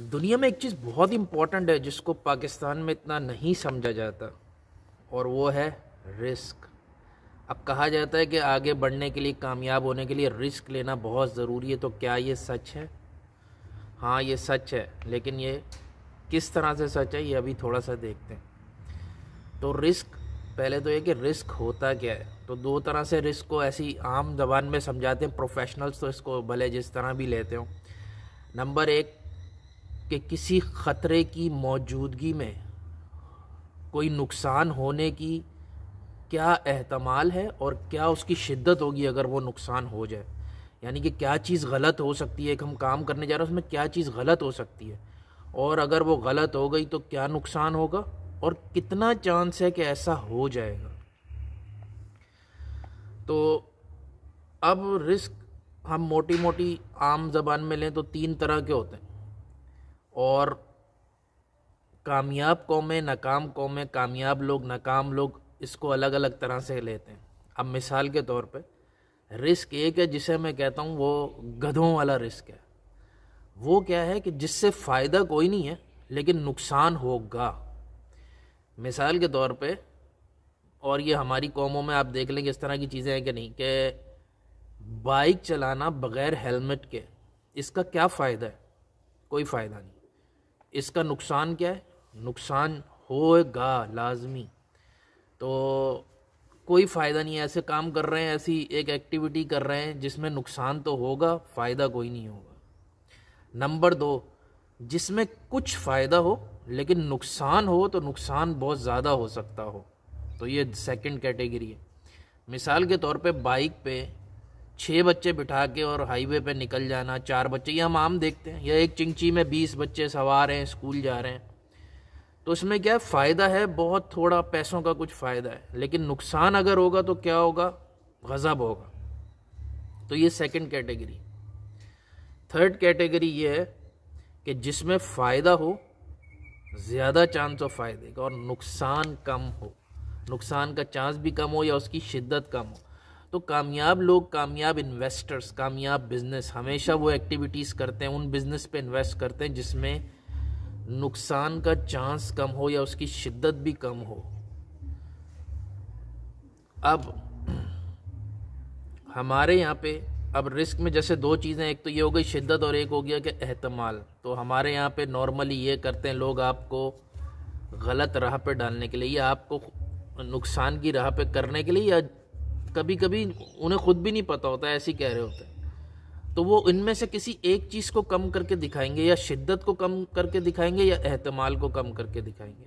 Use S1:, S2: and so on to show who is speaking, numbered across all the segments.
S1: दुनिया में एक चीज़ बहुत इम्पॉर्टेंट है जिसको पाकिस्तान में इतना नहीं समझा जाता और वो है रिस्क अब कहा जाता है कि आगे बढ़ने के लिए कामयाब होने के लिए रिस्क लेना बहुत ज़रूरी है तो क्या ये सच है हाँ ये सच है लेकिन ये किस तरह से सच है ये अभी थोड़ा सा देखते हैं तो रिस्क पहले तो ये कि रिस्क होता क्या है तो दो तरह से रिस्क को ऐसी आम जबान में समझाते हैं प्रोफेशनल्स तो इसको भले जिस तरह भी लेते हो नंबर एक कि किसी ख़तरे की मौजूदगी में कोई नुकसान होने की क्या अहतमाल है और क्या उसकी शिद्दत होगी अगर वो नुकसान हो जाए यानी कि क्या चीज़ गलत हो सकती है एक हम काम करने जा रहे हैं उसमें क्या चीज़ गलत हो सकती है और अगर वो गलत हो गई तो क्या नुकसान होगा और कितना चांस है कि ऐसा हो जाएगा तो अब रिस्क हम मोटी मोटी आम जबान में लें तो तीन तरह के होते हैं और कामयाब कौमें नाकाम कौमें कामयाब लोग नाकाम लोग इसको अलग अलग तरह से लेते हैं अब मिसाल के तौर पे रिस्क एक है जिसे मैं कहता हूँ वो गधों वाला रिस्क है वो क्या है कि जिससे फ़ायदा कोई नहीं है लेकिन नुकसान होगा मिसाल के तौर पे और ये हमारी कौमों में आप देख लेंगे इस तरह की चीज़ें हैं कि नहीं कि बाइक चलाना बग़ैर हेलमेट के इसका क्या फ़ायदा है कोई फ़ायदा नहीं इसका नुकसान क्या है नुकसान होगा लाजमी तो कोई फ़ायदा नहीं है ऐसे काम कर रहे हैं ऐसी एक एक्टिविटी कर रहे हैं जिसमें नुकसान तो होगा फ़ायदा कोई नहीं होगा नंबर दो जिसमें कुछ फ़ायदा हो लेकिन नुकसान हो तो नुकसान बहुत ज़्यादा हो सकता हो तो ये सेकंड कैटेगरी है मिसाल के तौर पे बाइक पे छः बच्चे बिठा के और हाईवे पे निकल जाना चार बच्चे ये हम आम देखते हैं या एक चिंची में बीस बच्चे सवार हैं स्कूल जा रहे हैं तो उसमें क्या है फ़ायदा है बहुत थोड़ा पैसों का कुछ फ़ायदा है लेकिन नुकसान अगर होगा तो क्या होगा गज़ब होगा तो ये सेकंड कैटेगरी थर्ड कैटेगरी ये है कि जिसमें फ़ायदा हो ज़्यादा चांस हो फ़ायदे का और नुकसान कम हो नुकसान का चांस भी कम हो या उसकी शिद्दत कम हो तो कामयाब लोग कामयाब इन्वेस्टर्स कामयाब बिज़नेस हमेशा वो एक्टिविटीज़ करते हैं उन बिज़नेस पे इन्वेस्ट करते हैं जिसमें नुकसान का चांस कम हो या उसकी शिद्दत भी कम हो अब हमारे यहाँ पे अब रिस्क में जैसे दो चीज़ें एक तो ये हो गई शिद्दत और एक हो गया कि एहतमाल तो हमारे यहाँ पे नॉर्मली ये करते हैं लोग आपको गलत राह पे डालने के लिए या आपको नुकसान की राह पे करने के लिए या कभी कभी उन्हें खुद भी नहीं पता होता ऐसे कह रहे होते हैं तो वो इनमें से किसी एक चीज़ को कम करके दिखाएंगे या शिद्दत को कम करके दिखाएंगे या अहतमाल को कम करके दिखाएंगे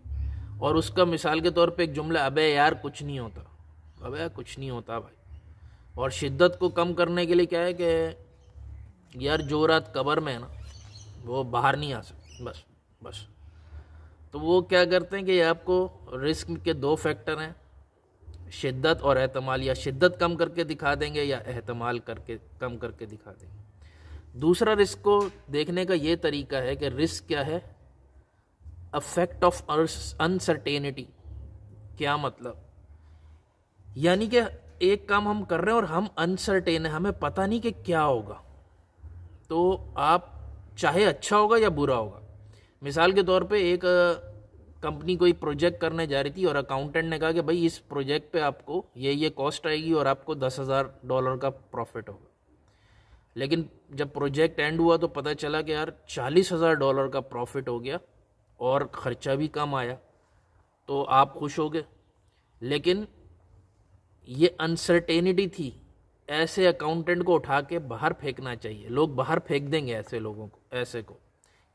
S1: और उसका मिसाल के तौर पे एक जुमला अबे यार कुछ नहीं होता अबे यार कुछ नहीं होता भाई और शिद्दत को कम करने के लिए क्या है कि यार जो रात कबर में है ना वो बाहर नहीं आ सकती बस बस तो वो क्या करते हैं कि आपको रिस्क के दो फैक्टर हैं शिद्दत और अहतमाल या शिद्दत कम करके दिखा देंगे या अहतमाल करके कम करके दिखा देंगे दूसरा रिस्क को देखने का ये तरीका है कि रिस्क क्या है अफेक्ट ऑफ अनसर्टेनिटी क्या मतलब यानी कि एक काम हम कर रहे हैं और हम अनसर्टेन हैं हमें पता नहीं कि क्या होगा तो आप चाहे अच्छा होगा या बुरा होगा मिसाल के तौर पे एक कंपनी कोई प्रोजेक्ट करने जा रही थी और अकाउंटेंट ने कहा कि भाई इस प्रोजेक्ट पे आपको ये ये कॉस्ट आएगी और आपको दस हज़ार डॉलर का प्रॉफिट होगा लेकिन जब प्रोजेक्ट एंड हुआ तो पता चला कि यार चालीस हज़ार डॉलर का प्रॉफिट हो गया और ख़र्चा भी कम आया तो आप खुश हो गए लेकिन ये अनसर्टेनिटी थी ऐसे अकाउंटेंट को उठा के बाहर फेंकना चाहिए लोग बाहर फेंक देंगे ऐसे लोगों को ऐसे को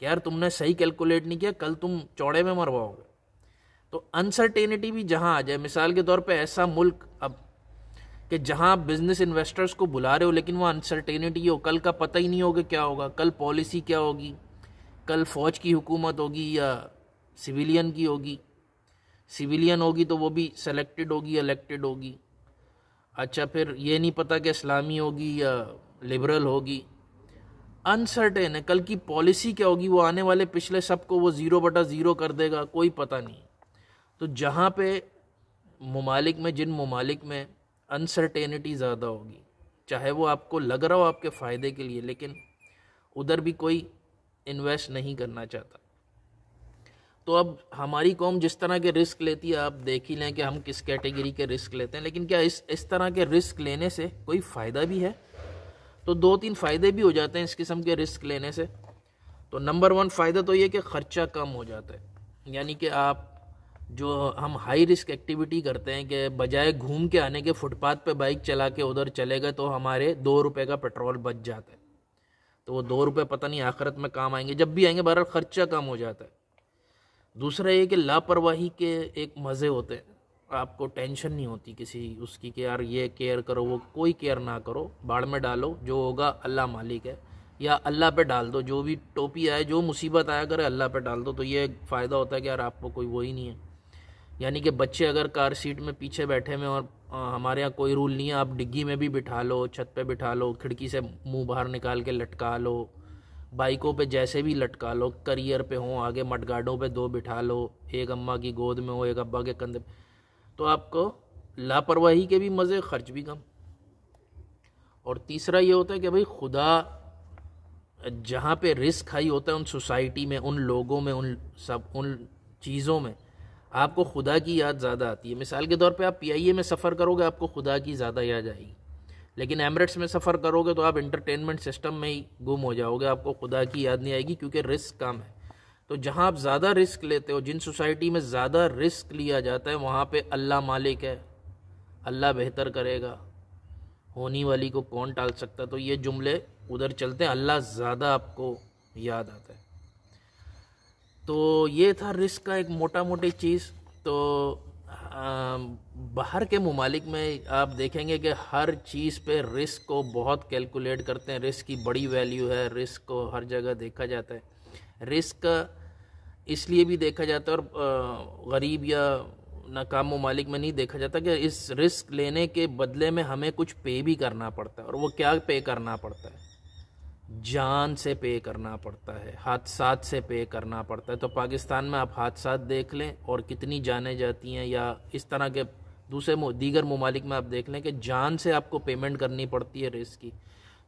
S1: कि यार तुमने सही कैलकुलेट नहीं किया कल तुम चौड़े में मरवाओगे तो अनसर्टेनिटी भी जहाँ आ जाए मिसाल के तौर पे ऐसा मुल्क अब कि जहाँ बिजनेस इन्वेस्टर्स को बुला रहे हो लेकिन वो अनसर्टेनिटी हो कल का पता ही नहीं होगा क्या होगा कल पॉलिसी क्या होगी कल फ़ौज की हुकूमत होगी या सिविलियन की होगी सिविलियन होगी तो वो भी सेलेक्टेड होगी इलेक्टेड होगी अच्छा फिर ये नहीं पता कि इस्लामी होगी या लिबरल होगी अनसर्टेन है कल की पॉलिसी क्या होगी वो आने वाले पिछले सबको वो ज़ीरो बटा ज़ीरो कर देगा कोई पता नहीं तो जहाँ पे ममालिक में जिन ममालिक में अनसर्टेनिटी ज़्यादा होगी चाहे वो आपको लग रहा हो आपके फ़ायदे के लिए लेकिन उधर भी कोई इन्वेस्ट नहीं करना चाहता तो अब हमारी कौम जिस तरह के रिस्क लेती है आप देख ही लें कि हम किस कैटेगरी के रिस्क लेते हैं लेकिन क्या इस इस तरह के रिस्क लेने से कोई फ़ायदा भी है तो दो तीन फ़ायदे भी हो जाते हैं इस किस्म के रिस्क लेने से तो नंबर वन फ़ायदा तो ये कि ख़र्चा कम हो जाता है यानी कि आप जो हम हाई रिस्क एक्टिविटी करते हैं कि बजाय घूम के आने के फुटपाथ पे बाइक चला के उधर चले गए तो हमारे दो रुपये का पेट्रोल बच जाता है तो वो दो रुपये पता नहीं आखिरत में काम आएंगे जब भी आएंगे बहरहाल ख़र्चा कम हो जाता है दूसरा ये कि लापरवाही के एक मज़े होते हैं आपको टेंशन नहीं होती किसी उसकी कि यार ये केयर करो वो कोई केयर ना करो बाढ़ में डालो जो होगा अल्लाह मालिक है या अल्लाह पे डाल दो जो भी टोपी आए जो मुसीबत आया करे अल्लाह पे डाल दो तो ये फ़ायदा होता है कि यार आपको कोई वो ही नहीं है यानी कि बच्चे अगर कार सीट में पीछे बैठे में और हमारे यहाँ कोई रूल नहीं है आप डिग्गी में भी बिठा लो छत पे बिठा लो खिड़की से मुंह बाहर निकाल के लटका लो बाइकों पे जैसे भी लटका लो करियर पे हो आगे मटगाडों पे दो बिठा लो एक अम्मा की गोद में हो एक अब्बा के कंधे तो आपको लापरवाही के भी मज़े खर्च भी कम और तीसरा ये होता है कि भाई खुदा जहाँ पे रिस्क हाई होता है उन सोसाइटी में उन लोगों में उन सब उन चीज़ों में आपको खुदा की याद ज़्यादा आती है मिसाल के तौर पे आप पी में सफ़र करोगे आपको खुदा की ज़्यादा याद आएगी लेकिन एमरेट्स में सफ़र करोगे तो आप इंटरटेनमेंट सिस्टम में ही गुम हो जाओगे आपको खुदा की याद नहीं आएगी क्योंकि रिस्क कम है तो जहाँ आप ज़्यादा रिस्क लेते हो जिन सोसाइटी में ज़्यादा रिस्क लिया जाता है वहाँ पे अल्लाह मालिक है अल्लाह बेहतर करेगा होने वाली को कौन टाल सकता तो ये जुमले उधर चलते हैं अल्लाह ज़्यादा आपको याद आता है तो ये था रिस्क का एक मोटा मोटी चीज़ तो बाहर के ममालिक में आप देखेंगे कि हर चीज़ पे रिस्क को बहुत कैलकुलेट करते हैं रिस्क की बड़ी वैल्यू है रिस्क को हर जगह देखा जाता है रिस्क इसलिए भी देखा जाता है और गरीब या नाकाम ममालिक में नहीं देखा जाता कि इस रिस्क लेने के बदले में हमें कुछ पे भी करना पड़ता है और वो क्या पे करना पड़ता है जान से पे करना पड़ता है हादसा से पे करना पड़ता है तो पाकिस्तान में आप हादसा देख लें और कितनी जाने जाती हैं या इस तरह के दूसरे दीगर ममालिक में आप देख लें कि जान से आपको पेमेंट करनी पड़ती है रिस्क की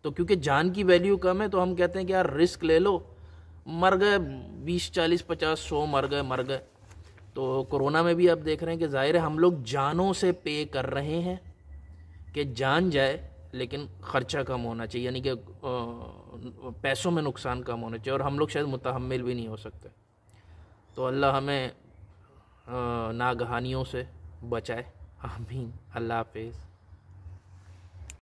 S1: तो क्योंकि जान की वैल्यू कम है तो हम कहते हैं कि यार रिस्क ले लो मर गए बीस चालीस पचास सौ मर गए मर गए तो कोरोना में भी आप देख रहे हैं कि ज़ाहिर है हम लोग जानों से पे कर रहे हैं कि जान जाए लेकिन ख़र्चा कम होना चाहिए यानी कि पैसों में नुकसान कम होना चाहिए और हम लोग शायद मुतहमल भी नहीं हो सकते तो अल्लाह हमें नागहानियों से बचाए आमीन अल्लाह हाफिज़